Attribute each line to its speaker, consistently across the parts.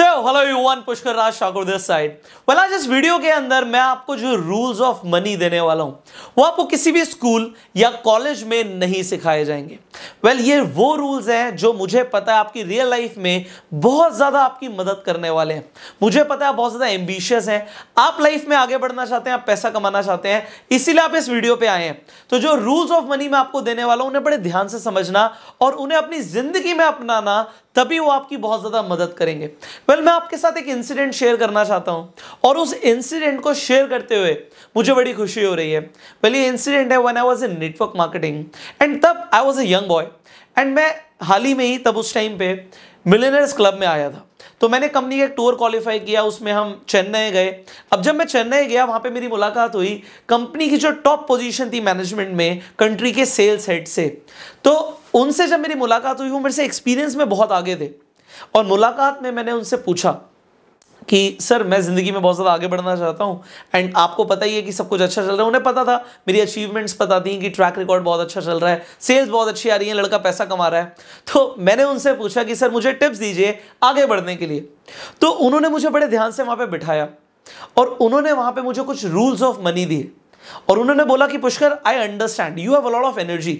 Speaker 1: So hello युवान Pushkar Raj Thakur this side वाला जिस वीडियो के अंदर मैं आपको जो रूल्स ऑफ मनी देने वाला हूं वो आपको किसी भी स्कूल या कॉलेज में नहीं सिखाए जाएंगे वेल well, ये वो रूल्स हैं जो मुझे पता है आपकी रियल लाइफ में बहुत ज़्यादा आपकी मदद करने वाले हैं मुझे पता है बहुत ज़्यादा एम्बिशियस हैं आप लाइफ में आगे बढ़ना चाहते हैं आप पैसा कमाना चाहते हैं इसीलिए आप इस वीडियो पे आए हैं तो जो रूल्स ऑफ मनी मैं आपको देने वाला हूं उन्हें बड़े ध्यान से समझना और उन्हें अपनी ज़िंदगी में अपनाना तभी वो आपकी बहुत ज़्यादा मदद करेंगे वेल well, मैं आपके साथ एक इंसिडेंट शेयर करना चाहता हूँ और उस इंसिडेंट को शेयर करते हुए मुझे बड़ी खुशी हो रही है पहले इंसिडेंट है one I was in network marketing and तब I was a young boy and मैं हाल ही में ही तब उस टाइम पे मिलेनर्स क्लब में आया था तो मैंने कंपनी का एक टूर क्वालिफाई किया उसमें हम चेन्नई गए अब जब मैं चेन्नई गया वहाँ पे मेरी मुलाकात हुई कंपनी की जो टॉप पोजीशन थी मैनेजमेंट में कंट्री के सेल्स हेड से तो उनसे जब मेरी मुलाकात हुई वो मेरे से एक्सपीरियंस में बहुत आगे थे और मुलाकात में मैंने उनसे पूछा कि सर मैं ज़िंदगी में बहुत ज़्यादा आगे बढ़ना चाहता हूँ एंड आपको पता ही है कि सब कुछ अच्छा चल रहा है उन्हें पता था मेरी अचीवमेंट्स पता थी कि ट्रैक रिकॉर्ड बहुत अच्छा चल रहा है सेल्स बहुत अच्छी आ रही है लड़का पैसा कमा रहा है तो मैंने उनसे पूछा कि सर मुझे टिप्स दीजिए आगे बढ़ने के लिए तो उन्होंने मुझे बड़े ध्यान से वहाँ पर बिठाया और उन्होंने वहाँ पर मुझे कुछ रूल्स ऑफ मनी दिए और उन्होंने बोला कि Pushkar I understand you have lot of energy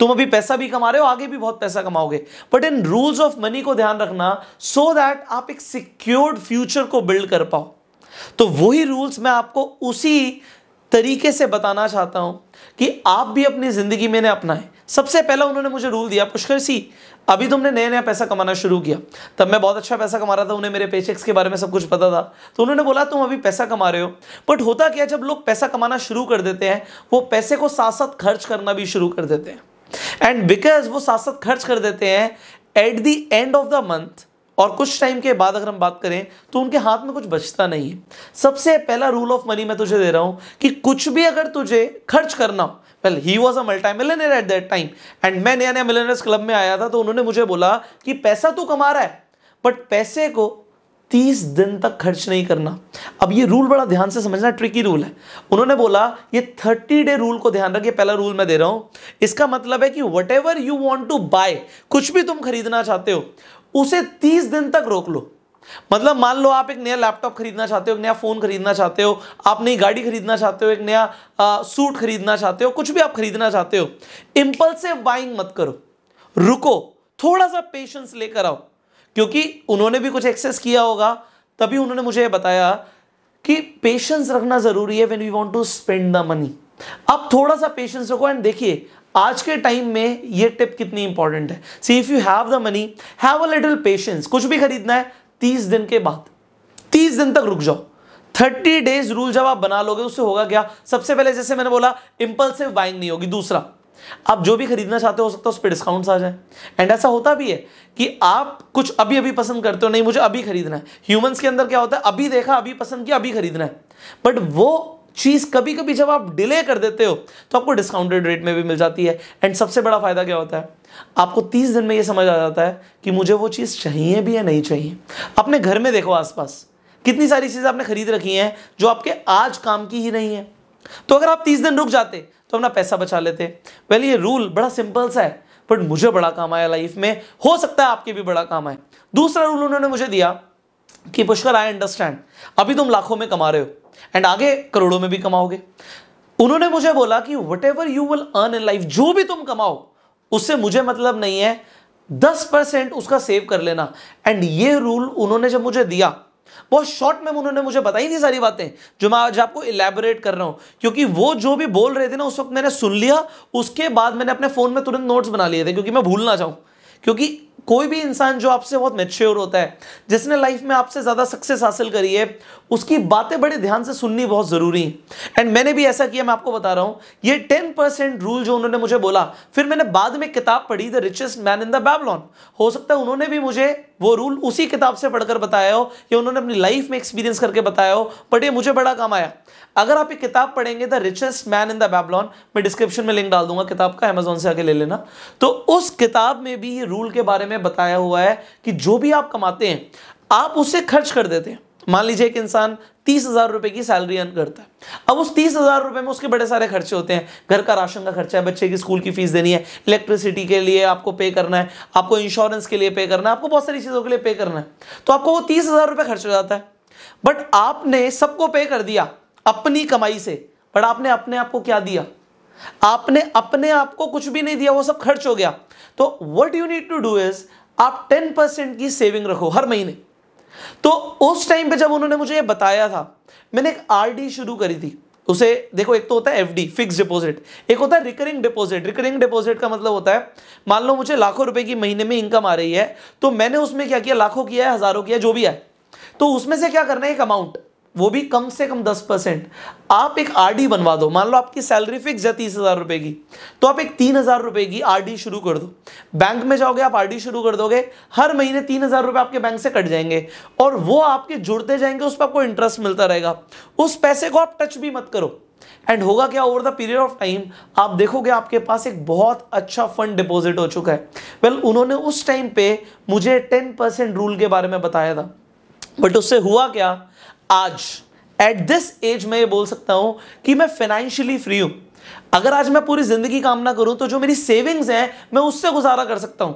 Speaker 1: तुम अभी पैसा भी कमा रहे हो आगे भी बहुत पैसा कमाओगे but in rules of money को ध्यान रखना सो so दैट आप एक सिक्योर्ड फ्यूचर को बिल्ड कर पाओ तो वही रूल्स मैं आपको उसी तरीके से बताना चाहता हूं कि आप भी अपनी जिंदगी में ने अपनाएं सबसे पहला उन्होंने मुझे रूल दिया पुष्कर सी अभी तुमने नया नया पैसा कमाना शुरू किया तब मैं बहुत अच्छा पैसा कमा रहा था उन्हें मेरे पेचेक्स के बारे में सब कुछ पता था तो उन्होंने बोला तुम अभी पैसा कमा रहे हो बट होता क्या जब लोग पैसा कमाना शुरू कर देते हैं वो पैसे को साथ साथ खर्च करना भी शुरू कर देते हैं एंड बिकॉज वो साथ साथ खर्च कर देते हैं at the end of the month और कुछ टाइम के बाद अगर हम बात करें तो उनके हाथ में कुछ बचता नहीं है सबसे पहला रूल ऑफ मनी मैं तुझे दे रहा हूं कि कुछ भी अगर तुझे खर्च करना हो well he was a multi millionaire at that time and मैं नया नया मिलियनर्स क्लब में आया था तो उन्होंने मुझे बोला कि पैसा तो कमा रहा है बट पैसे को तीस दिन तक खर्च नहीं करना अब ये रूल बड़ा ध्यान से समझना ट्रिकी रूल है उन्होंने बोला ये थर्टी डे रूल को ध्यान रखिए पहला रूल मैं दे रहा हूं इसका मतलब है कि whatever you want to buy कुछ भी तुम खरीदना चाहते हो उसे तीस दिन तक रोक लो मतलब मान लो आप एक नया लैपटॉप खरीदना चाहते हो एक नया फ़ोन खरीदना चाहते हो आप नई गाड़ी खरीदना चाहते हो एक नया आ, सूट खरीदना चाहते हो कुछ भी आप खरीदना चाहते हो इम्पल्सिव बाइंग मत करो रुको थोड़ा सा पेशेंस लेकर आओ क्योंकि उन्होंने भी कुछ एक्सेस किया होगा तभी उन्होंने मुझे बताया कि पेशेंस रखना ज़रूरी है when we want to spend the money अब थोड़ा सा पेशेंस रखो एंड देखिए आज के टाइम में ये टिप कितनी इंपॉर्टेंट है see if you have the money have a little patience कुछ भी खरीदना है तीस दिन के बाद तीस दिन तक रुक जाओ थर्टी डेज रूल जब आप बना लोगे उससे होगा क्या सबसे पहले जैसे मैंने बोला इंपल्सिव बाइंग नहीं होगी दूसरा आप जो भी खरीदना चाहते हो सकता है उस पर डिस्काउंट आ जाए एंड ऐसा होता भी है कि आप कुछ अभी अभी पसंद करते हो नहीं मुझे अभी खरीदना है ह्यूमंस के अंदर क्या होता है अभी देखा अभी पसंद किया अभी खरीदना है बट वो चीज़ कभी कभी जब आप डिले कर देते हो तो आपको डिस्काउंटेड रेट में भी मिल जाती है एंड सबसे बड़ा फ़ायदा क्या होता है आपको तीस दिन में ये समझ आ जाता है कि मुझे वो चीज़ चाहिए भी या नहीं चाहिए अपने घर में देखो आसपास कितनी सारी चीज़ें आपने खरीद रखी हैं जो आपके आज काम की ही नहीं है तो अगर आप तीस दिन रुक जाते तो अपना पैसा बचा लेते वेल ये रूल बड़ा सिंपल सा है बट मुझे बड़ा काम आया लाइफ में हो सकता है आपके भी बड़ा काम आए दूसरा रूल उन्होंने मुझे दिया कि पुष्कर आई अंडरस्टैंड अभी तुम लाखों में कमा रहे हो एंड आगे करोड़ों में भी कमाओगे उन्होंने मुझे बोला कि whatever you will earn in life जो भी तुम कमाओ उससे मुझे मतलब नहीं है दस परसेंट उसका सेव कर लेना एंड ये रूल उन्होंने जब मुझे दिया बहुत शॉर्ट में उन्होंने मुझे बताई थी सारी बातें जो मैं आज आपको इलेबोरेट कर रहा हूं क्योंकि वो जो भी बोल रहे थे ना उस वक्त मैंने सुन लिया उसके बाद मैंने अपने फोन में तुरंत नोट्स बना लिए थे क्योंकि मैं भूल ना जाऊं क्योंकि कोई भी इंसान जो आपसे बहुत मेच्योर होता है जिसने लाइफ में आपसे ज़्यादा सक्सेस हासिल करी है उसकी बातें बड़े ध्यान से सुननी बहुत ज़रूरी है एंड मैंने भी ऐसा किया मैं आपको बता रहा हूँ ये टेन परसेंट रूल जो उन्होंने मुझे बोला फिर मैंने बाद में किताब पढ़ी the richest man in the Babylon हो सकता है उन्होंने भी मुझे वो रूल उसी किताब से पढ़कर बताया हो या उन्होंने अपनी लाइफ में एक्सपीरियंस करके बताया हो बट ये मुझे बड़ा काम आया अगर आप ये किताब पढ़ेंगे the richest man in the Babylon मैं डिस्क्रिप्शन में लिंक डाल दूंगा किताब का अमेजोन से आके ले लेना तो उस किताब में भी ये रूल के बारे में बताया हुआ है कि जो भी आप कमाते हैं आप उसे खर्च कर देते हैं मान लीजिए एक इंसान तीस हज़ार रुपए की सैलरी अर्न करता है अब उस तीस हज़ार रुपए में उसके बड़े सारे खर्चे होते हैं घर का राशन का खर्चा है बच्चे की स्कूल की फ़ीस देनी है इलेक्ट्रिसिटी के लिए आपको पे करना है आपको इंश्योरेंस के लिए पे करना है आपको बहुत सारी चीज़ों के लिए पे करना है तो आपको वो तीस हज़ार रुपये खर्च हो जाता है बट आपने सबको पे कर दिया अपनी कमाई से बट आपने अपने आप को क्या दिया आपने अपने आप को कुछ भी नहीं दिया वो सब खर्च हो गया तो what you need to do is आप टेन परसेंट की सेविंग रखो हर महीने तो उस टाइम पे जब उन्होंने मुझे ये बताया था मैंने एक आरडी शुरू करी थी उसे देखो एक तो होता है एफडी फिक्स डिपॉजिट एक होता है रिकरिंग डिपॉजिट रिकरिंग डिपॉजिट का मतलब होता है मान लो मुझे लाखों रुपए की महीने में इनकम आ रही है तो मैंने उसमें क्या किया लाखों किया है हजारों किया जो भी है तो उसमें से क्या करना है एक अमाउंट वो भी कम से कम दस परसेंट आप एक आरडी बनवा दो मान लो आपकी सैलरी फिक्स है तीस हज़ार रुपए की तो आप एक तीन हज़ार रुपए की आरडी शुरू कर दो बैंक में जाओगे आप आरडी शुरू कर दोगे हर महीने तीन हज़ार रुपए आपके बैंक से कट जाएंगे और वो आपके जुड़ते जाएंगे उस पर आपको इंटरेस्ट मिलता रहेगा उस पैसे को आप टच भी मत करो एंड होगा क्या over the period of time आप देखोगे आपके पास एक बहुत अच्छा फंड डिपॉजिट हो चुका है वेल well, उन्होंने उस टाइम पे मुझे टेन रूल के बारे में बताया था बट उससे हुआ क्या आज एट दिस एज मैं ये बोल सकता हूं कि मैं फाइनेंशियली फ्री हूं अगर आज मैं पूरी जिंदगी काम ना करूं तो जो मेरी सेविंग्स हैं मैं उससे गुजारा कर सकता हूं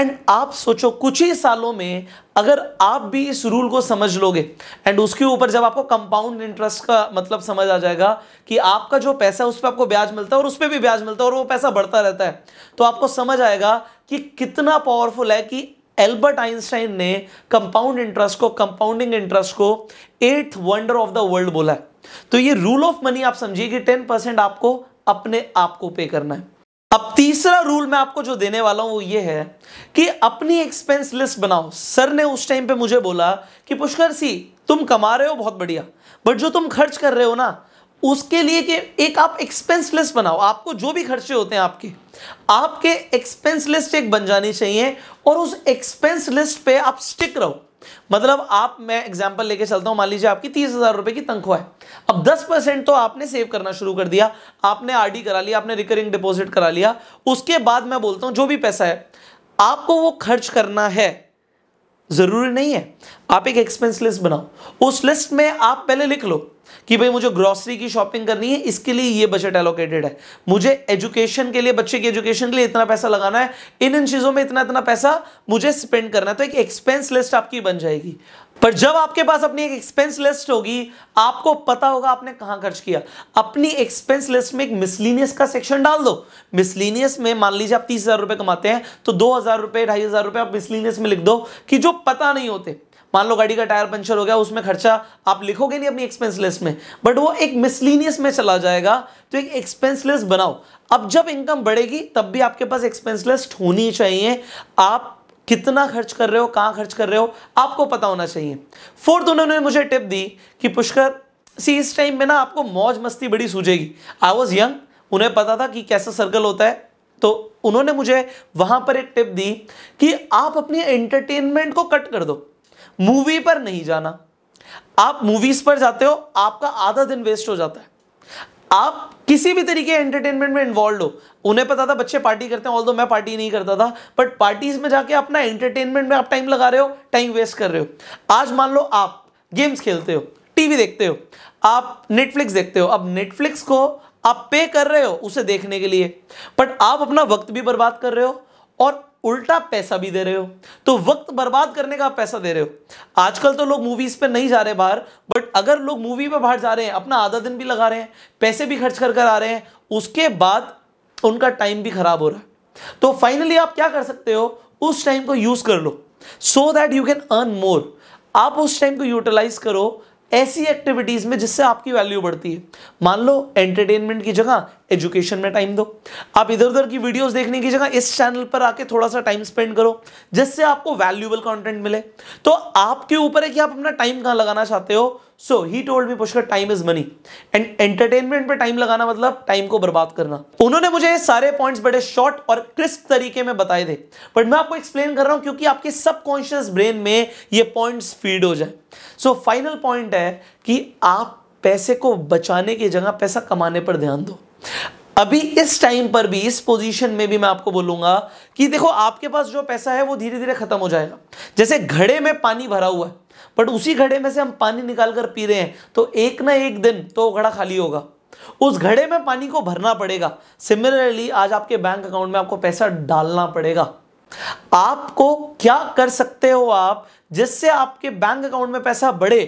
Speaker 1: एंड आप सोचो कुछ ही सालों में अगर आप भी इस रूल को समझ लोगे एंड उसके ऊपर जब आपको कंपाउंड इंटरेस्ट का मतलब समझ आ जाएगा कि आपका जो पैसा है उस पर आपको ब्याज मिलता है और उस पर भी ब्याज मिलता है और वो पैसा बढ़ता रहता है तो आपको समझ आएगा कि कितना पावरफुल है कि एल्बर्ट आइंस्टाइन ने कंपाउंड इंटरेस्ट को कंपाउंडिंग इंटरेस्ट को eighth wonder of the world बोला है तो ये रूल ऑफ मनी आप समझिए कि टेन परसेंट आपको अपने आप को पे करना है अब तीसरा रूल मैं आपको जो देने वाला हूं वो ये है कि अपनी एक्सपेंस लिस्ट बनाओ सर ने उस टाइम पे मुझे बोला कि पुष्कर सी तुम कमा रहे हो बहुत बढ़िया बट जो तुम खर्च कर रहे हो ना उसके लिए कि एक आप एक्सपेंसलेस बनाओ आपको जो भी खर्चे होते हैं आपके आपके एक्सपेंस लिस्ट एक बन जानी चाहिए और उस एक्सपेंस लिस्ट पे आप स्टिक रहो मतलब आप मैं एग्जांपल लेके चलता हूं मान लीजिए आपकी तीस हज़ार रुपए की तनख्वाह है अब दस परसेंट तो आपने सेव करना शुरू कर दिया आपने आरडी करा लिया आपने रिकरिंग डिपॉजिट करा लिया उसके बाद मैं बोलता हूं जो भी पैसा है आपको वो खर्च करना है ज़रूरी नहीं है आप एक एक्सपेंस लिस्ट बनाओ उस लिस्ट में आप पहले लिख लो कि भाई मुझे ग्रॉसरी की शॉपिंग करनी है इसके लिए ये बजट एलोकेटेड है मुझे एजुकेशन के लिए बच्चे की एजुकेशन के लिए इतना पैसा लगाना है इन इन चीज़ों में इतना इतना पैसा मुझे स्पेंड करना है तो एक एक्सपेंस लिस्ट आपकी बन जाएगी पर जब आपके पास अपनी एक एक्सपेंस लिस्ट होगी आपको पता होगा आपने कहां खर्च किया अपनी एक्सपेंस लिस्ट में एक मिसलिनियस का सेक्शन डाल दो मिसलिनियस में मान लीजिए आप तीस हजार रुपए कमाते हैं तो दो हजार रुपए ढाई हजार रुपए आप मिसलिनियस में लिख दो कि जो पता नहीं होते मान लो गाड़ी का टायर पंचर हो गया उसमें खर्चा आप लिखोगे नहीं अपनी एक्सपेंस लिस्ट में बट वो एक मिसलिनियस में चला जाएगा तो एक एक्सपेंस लिस्ट बनाओ अब जब इनकम बढ़ेगी तब भी आपके पास एक्सपेंस लिस्ट होनी चाहिए आप कितना खर्च कर रहे हो कहाँ खर्च कर रहे हो आपको पता होना चाहिए फोर्थ उन्होंने मुझे टिप दी कि पुष्कर सी इस टाइम में ना आपको मौज मस्ती बड़ी सूझेगी आई वॉज यंग उन्हें पता था कि कैसा सर्कल होता है तो उन्होंने मुझे वहां पर एक टिप दी कि आप अपनी एंटरटेनमेंट को कट कर दो मूवी पर नहीं जाना आप मूवीज पर जाते हो आपका आधा दिन वेस्ट हो जाता है आप किसी भी तरीके एंटरटेनमेंट में इन्वॉल्व हो उन्हें पता था बच्चे पार्टी करते हैं ऑल मैं पार्टी नहीं करता था बट पार्टीज में जाके अपना एंटरटेनमेंट में आप टाइम लगा रहे हो टाइम वेस्ट कर रहे हो आज मान लो आप गेम्स खेलते हो टीवी देखते हो आप नेटफ्लिक्स देखते हो अब नेटफ्लिक्स को आप पे कर रहे हो उसे देखने के लिए बट आप अपना वक्त भी बर्बाद कर रहे हो और उल्टा पैसा भी दे रहे हो तो वक्त बर्बाद करने का पैसा दे रहे हो आजकल तो लोग मूवीज पे नहीं जा रहे बाहर बट अगर लोग मूवी पे बाहर जा रहे हैं अपना आधा दिन भी लगा रहे हैं पैसे भी खर्च कर कर आ रहे हैं उसके बाद उनका टाइम भी खराब हो रहा है तो फाइनली आप क्या कर सकते हो उस टाइम को यूज कर लो so that you can earn more आप उस टाइम को यूटिलाइज करो ऐसी एक्टिविटीज़ में जिससे आपकी वैल्यू बढ़ती है मान लो एंटरटेनमेंट की जगह एजुकेशन में टाइम दो आप इधर उधर की वीडियोस देखने की जगह इस चैनल पर आके थोड़ा सा टाइम स्पेंड करो जिससे आपको वैल्यूबल कंटेंट मिले तो आपके ऊपर है कि आप अपना टाइम कहां लगाना चाहते हो so he told me Pushkar time is money and entertainment पे टाइम लगाना मतलब टाइम को बर्बाद करना उन्होंने मुझे सारे पॉइंट्स बड़े शॉर्ट और क्रिस्प तरीके में बताए थे बट मैं आपको एक्सप्लेन कर रहा हूं क्योंकि आपके सबकॉन्शियस ब्रेन में ये पॉइंट्स फीड हो जाए सो फाइनल पॉइंट है कि आप पैसे को बचाने की जगह पैसा कमाने पर ध्यान दो अभी इस टाइम पर भी इस पोजीशन में भी मैं आपको बोलूंगा कि देखो आपके पास जो पैसा है वो धीरे धीरे खत्म हो जाएगा जैसे घड़े में पानी भरा हुआ है बट उसी घड़े में से हम पानी निकाल कर पी रहे हैं तो एक ना एक दिन तो वो घड़ा खाली होगा उस घड़े में पानी को भरना पड़ेगा सिमिलरली आज आपके बैंक अकाउंट में आपको पैसा डालना पड़ेगा आपको क्या कर सकते हो आप जिससे आपके बैंक अकाउंट में पैसा बढ़े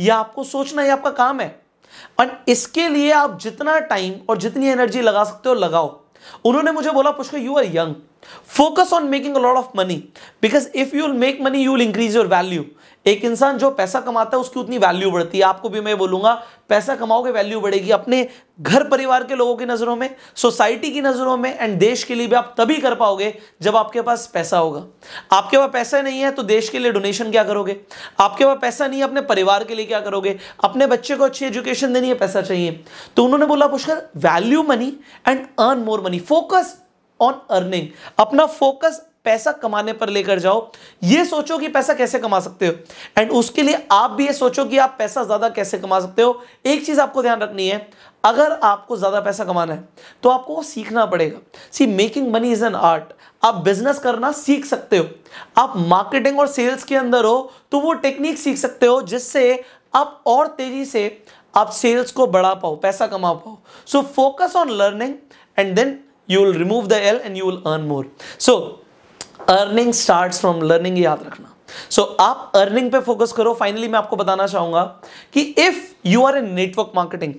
Speaker 1: यह आपको सोचना ही आपका काम है और इसके लिए आप जितना टाइम और जितनी एनर्जी लगा सकते हो लगाओ उन्होंने मुझे बोला Pushkar you are young focus on making a lot of money because if you make money you will increase your value एक इंसान जो पैसा कमाता है उसकी उतनी वैल्यू बढ़ती है आपको भी मैं बोलूंगा पैसा कमाओगे वैल्यू बढ़ेगी अपने घर परिवार के लोगों की नज़रों में सोसाइटी की नज़रों में एंड देश के लिए भी आप तभी कर पाओगे जब आपके पास पैसा होगा आपके पास पैसा नहीं है तो देश के लिए डोनेशन क्या करोगे आपके पास पैसा नहीं है अपने परिवार के लिए क्या करोगे अपने बच्चे को अच्छी एजुकेशन देनी है पैसा चाहिए तो उन्होंने बोला Pushkar value money and earn more money focus on earning अपना फोकस पैसा कमाने पर लेकर जाओ ये सोचो कि पैसा कैसे कमा सकते हो एंड उसके लिए आप भी ये सोचो कि आप पैसा ज़्यादा कैसे कमा सकते हो एक चीज़ आपको ध्यान रखनी है अगर आपको ज़्यादा पैसा कमाना है तो आपको वो सीखना पड़ेगा see making money is an art आप बिजनेस करना सीख सकते हो आप मार्केटिंग और सेल्स के अंदर हो तो वो टेक्निक सीख सकते हो जिससे आप और तेज़ी से आप सेल्स को बढ़ा पाओ पैसा कमा पाओ so focus on learning and then you will remove the L and you will earn more so earning start from learning याद रखना सो so, आप अर्निंग पे फोकस करो फाइनली मैं आपको बताना चाहूंगा कि if you are in network marketing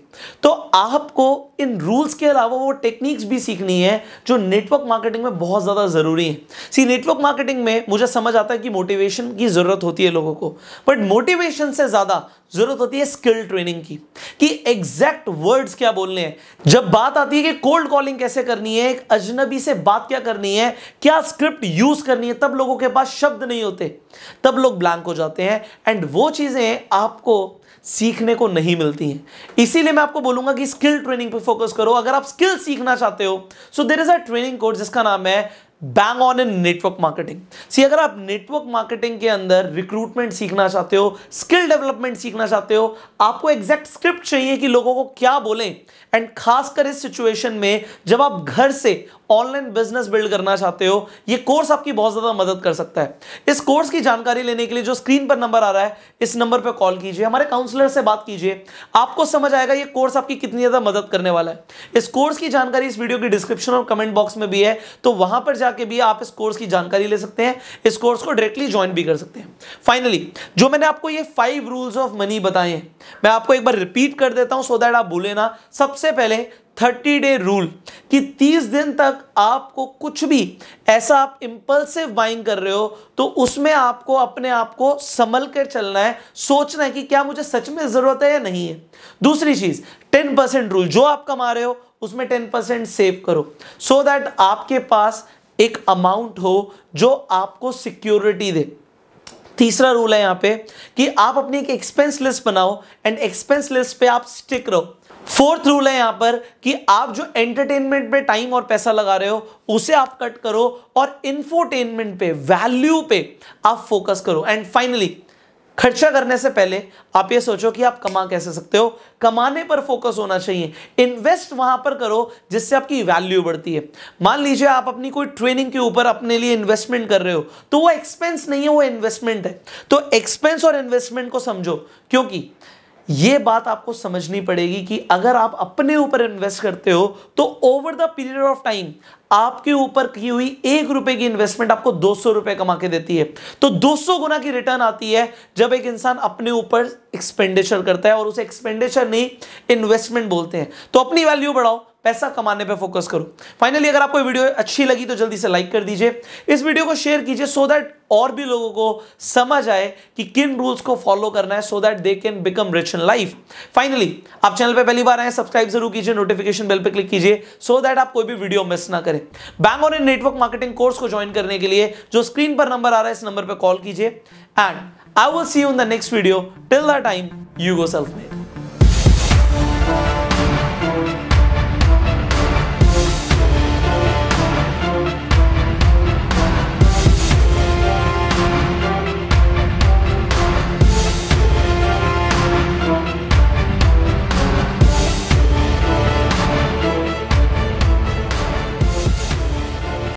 Speaker 1: तो आपको इन रूल्स के अलावा वो टेक्निक्स भी सीखनी है जो नेटवर्क मार्केटिंग में बहुत ज़्यादा ज़रूरी है सी नेटवर्क मार्केटिंग में मुझे समझ आता है कि मोटिवेशन की ज़रूरत होती है लोगों को बट मोटिवेशन से ज़्यादा ज़रूरत होती है स्किल ट्रेनिंग की कि एग्जैक्ट वर्ड्स क्या बोलने हैं जब बात आती है कि कोल्ड कॉलिंग कैसे करनी है एक अजनबी से बात क्या करनी है क्या स्क्रिप्ट यूज़ करनी है तब लोगों के पास शब्द नहीं होते तब लोग ब्लैंक हो जाते हैं एंड वो चीज़ें आपको सीखने को नहीं मिलती हैं इसीलिए मैं आपको बोलूंगा कि स्किल ट्रेनिंग पे फोकस करो अगर आप स्किल सीखना चाहते हो so there is a training course जिसका नाम है bang on in network marketing see अगर आप नेटवर्क मार्केटिंग के अंदर रिक्रूटमेंट सीखना चाहते हो स्किल डेवलपमेंट सीखना चाहते हो आपको एग्जैक्ट स्क्रिप्ट चाहिए कि लोगों को क्या बोलें एंड खासकर इस सिचुएशन में जब आप घर से ऑनलाइन बिजनेस बिल्ड करना चाहते हो ये कोर्स आपकी बहुत ज़्यादा मदद कर सकता है इस कोर्स की जानकारी लेने के लिए जो स्क्रीन पर नंबर आ रहा है इस नंबर पर कॉल कीजिए हमारे काउंसलर से बात कीजिए आपको समझ आएगा ये कोर्स आपकी कितनी ज़्यादा मदद करने वाला है इस कोर्स की जानकारी इस वीडियो की डिस्क्रिप्शन और कमेंट बॉक्स में भी है तो वहां पर जाके भी आप इस कोर्स की जानकारी ले सकते हैं इस कोर्स को डायरेक्टली ज्वाइन भी कर सकते हैं फाइनली जो मैंने आपको ये फाइव रूल्स ऑफ मनी बताए मैं आपको एक बार रिपीट कर देता हूं सो so दैट आप भूले ना सबसे पहले थर्टी डे रूल कि तीस दिन तक आपको कुछ भी ऐसा आप इम्पल्सिव बाइंग कर रहे हो तो उसमें आपको अपने आप को संभल कर चलना है सोचना है कि क्या मुझे सच में ज़रूरत है या नहीं है दूसरी चीज़ टेन परसेंट रूल जो आप कमा रहे हो उसमें टेन परसेंट सेव करो सो so दैट आपके पास एक अमाउंट हो जो आपको सिक्योरिटी दे तीसरा रूल है यहाँ पे कि आप अपनी एक एक्सपेंस लिस्ट बनाओ एंड एक्सपेंस लिस्ट पे आप स्टिक रहो फोर्थ रूल है यहां पर कि आप जो एंटरटेनमेंट पे टाइम और पैसा लगा रहे हो उसे आप कट करो और इन्फोटेनमेंट पे वैल्यू पे आप फोकस करो एंड फाइनली खर्चा करने से पहले आप ये सोचो कि आप कमा कैसे सकते हो कमाने पर फोकस होना चाहिए इन्वेस्ट वहां पर करो जिससे आपकी वैल्यू बढ़ती है मान लीजिए आप अपनी कोई ट्रेनिंग के ऊपर अपने लिए इन्वेस्टमेंट कर रहे हो तो वो एक्सपेंस नहीं है वो इन्वेस्टमेंट है तो एक्सपेंस और इन्वेस्टमेंट को समझो क्योंकि ये बात आपको समझनी पड़ेगी कि अगर आप अपने ऊपर इन्वेस्ट करते हो तो over the period of time आपके ऊपर की हुई एक रुपए की इन्वेस्टमेंट आपको दो सौ रुपए कमा के देती है तो दो सौ गुना की रिटर्न आती है जब एक इंसान अपने ऊपर एक्सपेंडिचर करता है और उसे एक्सपेंडिचर नहीं इन्वेस्टमेंट बोलते हैं तो अपनी वैल्यू बढ़ाओ पैसा कमाने पे फोकस करो फाइनली अगर आपको वीडियो अच्छी लगी तो जल्दी से लाइक कर दीजिए इस वीडियो को शेयर कीजिए सो दैट और भी लोगों को समझ आए कि किन रूल्स को फॉलो करना है so that they can become rich in life finally आप चैनल पे पहली बार आए सब्सक्राइब जरूर कीजिए नोटिफिकेशन बेल पे क्लिक कीजिए सो दैट आप कोई भी वीडियो मिस ना करें बैंक और नेटवर्क मार्केटिंग कोर्स को ज्वाइन करने के लिए जो स्क्रीन पर नंबर आ रहा है इस नंबर पर कॉल कीजिए and I will see you in the next video till the time you go self made